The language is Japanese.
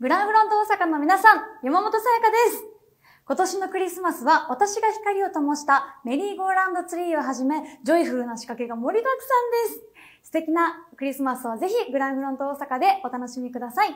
グランフロント大阪の皆さん、山本さやかです。今年のクリスマスは私が光を灯したメリーゴーランドツリーをはじめ、ジョイフルな仕掛けが盛りだくさんです。素敵なクリスマスをぜひグランフロント大阪でお楽しみください。